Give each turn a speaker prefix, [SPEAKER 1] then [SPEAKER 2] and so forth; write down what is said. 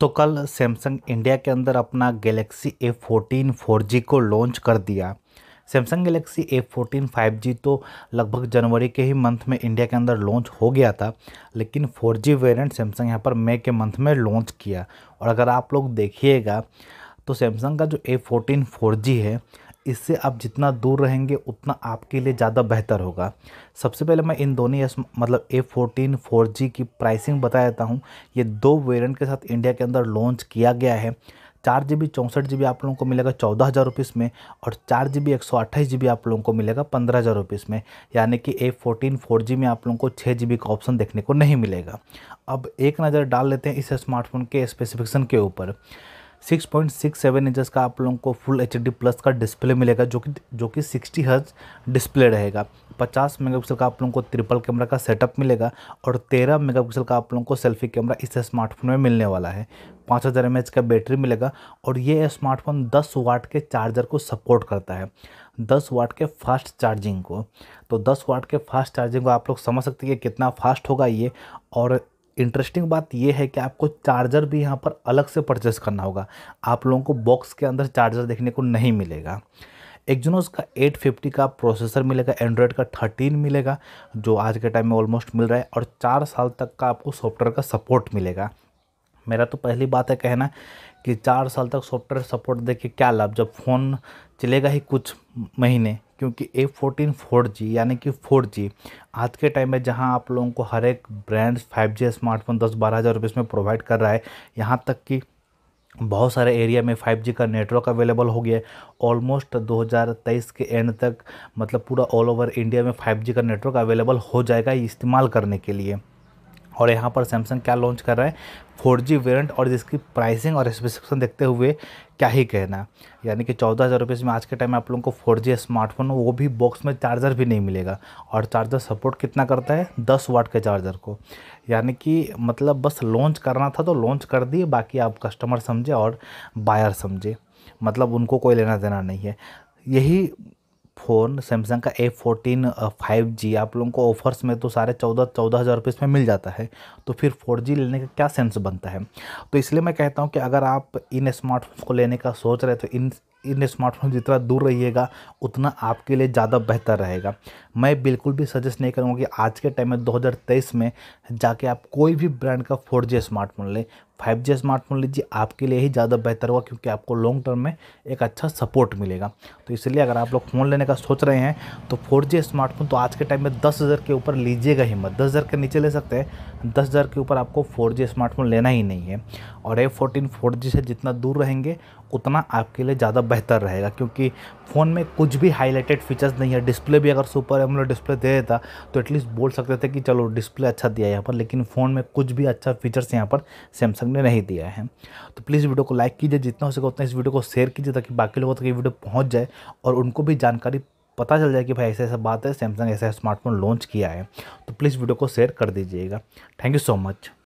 [SPEAKER 1] तो कल Samsung India के अंदर अपना Galaxy A fourteen four G को लॉन्च कर दिया Samsung Galaxy A fourteen five G तो लगभग जनवरी के ही मंथ में इंडिया के अंदर लॉन्च हो गया था लेकिन फोर जी वेरियंट सैमसंग यहाँ पर मई के मंथ में लॉन्च किया और अगर आप लोग देखिएगा तो सैमसंग का जो ए फोर्टीन फोर जी है इससे आप जितना दूर रहेंगे उतना आपके लिए ज़्यादा बेहतर होगा सबसे पहले मैं इन दोनों मतलब ए फोर्टीन फोर जी की प्राइसिंग बता देता हूँ ये दो वेरिएंट के साथ इंडिया के अंदर लॉन्च किया गया है चार जी बी चौंसठ जी बी आप लोगों को मिलेगा चौदह हज़ार रुपीज़ में और चार जी बी एक सौ अट्ठाईस जी बी आप लोगों को मिलेगा पंद्रह हज़ार रुपीज़ में यानी कि ए फोर्टीन फोर जी में आप लोगों को छः जी बी का ऑप्शन देखने को नहीं मिलेगा अब एक नज़र डाल लेते हैं इस स्मार्टफोन के स्पेसिफिकेशन के ऊपर six point six seven inches का आप लोगों को फुल एच डी प्लस का डिस्प्ले मिलेगा जो कि जो कि सिक्सटी हर्ज डिस्प्ले रहेगा पचास मेगापिक्सल का आप लोगों को ट्रिपल कैमरा का सेटअप मिलेगा और तेरह मेगापिक्सल का आप लोगों को सेल्फी कैमरा इस स्मार्टफोन में मिलने वाला है पाँच हज़ार एम एच का बैटरी मिलेगा और ये स्मार्टफोन दस वाट के चार्जर को सपोर्ट करता है दस वाट के फास्ट चार्जिंग को तो दस वाट के फास्ट चार्जिंग को आप लोग समझ सकते हैं कि कितना फास्ट होगा ये और इंटरेस्टिंग बात यह है कि आपको चार्जर भी यहाँ पर अलग से परचेस करना होगा आप लोगों को बॉक्स के अंदर चार्जर देखने को नहीं मिलेगा एक्जनोस का 850 का प्रोसेसर मिलेगा एंड्रॉयड का 13 मिलेगा जो आज के टाइम में ऑलमोस्ट मिल रहा है और चार साल तक का आपको सॉफ्टवेयर का सपोर्ट मिलेगा मेरा तो पहली बात है कहना कि चार साल तक सॉफ्टवेयर सपोर्ट दे के क्या लाभ जब फ़ोन चलेगा ही कुछ महीने क्योंकि ए फोर्टीन फोर जी यानी कि फोर जी आज के टाइम में जहां आप लोगों को हर एक ब्रांड फाइव जी स्मार्टफोन दस बारह हज़ार रुपये में प्रोवाइड कर रहा है यहाँ तक कि बहुत सारे एरिया में 5G का नेटवर्क अवेलेबल हो गया ऑलमोस्ट 2023 के एंड तक मतलब पूरा ऑल ओवर इंडिया में 5G का नेटवर्क अवेलेबल हो जाएगा इस्तेमाल करने के लिए और यहाँ पर सैमसंग क्या लॉन्च कर रहा है फोर जी वेरियंट और जिसकी प्राइसिंग और स्पेसिफिकेशन देखते हुए क्या ही कहना यानी कि चौदह हज़ार रुपये में आज के टाइम में आप लोगों को फोर जी स्मार्टफोन वो भी बॉक्स में चार्जर भी नहीं मिलेगा और चार्जर सपोर्ट कितना करता है दस वाट के चार्जर को यानी कि मतलब बस लॉन्च करना था तो लॉन्च कर दिए बाकी आप कस्टमर समझे और बायर समझे मतलब उनको कोई लेना देना नहीं है यही फ़ोन सैमसंग का ए फोर्टीन फाइव जी आप लोगों को ऑफर्स में तो सारे चौदह चौदह हज़ार रुपये में मिल जाता है तो फिर फोर जी लेने का क्या सेंस बनता है तो इसलिए मैं कहता हूँ कि अगर आप इन स्मार्टफोन को लेने का सोच रहे तो इन इन स्मार्टफोन जितना दूर रहिएगा उतना आपके लिए ज़्यादा बेहतर रहेगा मैं बिल्कुल भी सजेस्ट नहीं करूँगा कि आज के टाइम में 2023 में जाके आप कोई भी ब्रांड का फोर स्मार्टफोन लें फाइव जी स्मार्टफोन लीजिए आपके लिए ही ज़्यादा बेहतर होगा क्योंकि आपको लॉन्ग टर्म में एक अच्छा सपोर्ट मिलेगा तो इसलिए अगर आप लोग फ़ोन लेने का सोच रहे हैं तो फोर जी स्मार्टफोन तो आज के टाइम में दस हज़ार के ऊपर लीजिएगा ही मत दस हज़ार के नीचे ले सकते हैं दस हज़ार के ऊपर आपको फोर जी स्मार्टफोन लेना ही नहीं है और ए फोर्टीन फोर जी से जितना दूर रहेंगे उतना आपके लिए ज़्यादा बेहतर रहेगा क्योंकि फ़ोन में कुछ भी हाईलाइटेड फीचर्स नहीं है डिस्प्ले भी अगर सुपर एमोलेड डिस्प्ले दे देता तो एटलीस्ट बोल सकते थे कि चलो डिस्प्ले अच्छा दिया यहाँ पर लेकिन फ़ोन में कुछ भी अच्छा फीचर्स यहाँ पर सैमसंग ने नहीं दिया है तो प्लीज़ वीडियो को लाइक कीजिए जितना हो सके उतना इस वीडियो को शेयर कीजिए ताकि बाकी लोगों तक ये वीडियो पहुँच जाए और उनको भी जानकारी पता चल जाए कि भाई ऐसा ऐसा बात है सैमसंग ऐसा स्मार्टफोन लॉन्च किया है तो प्लीज़ वीडियो को शेयर कर दीजिएगा थैंक यू सो मच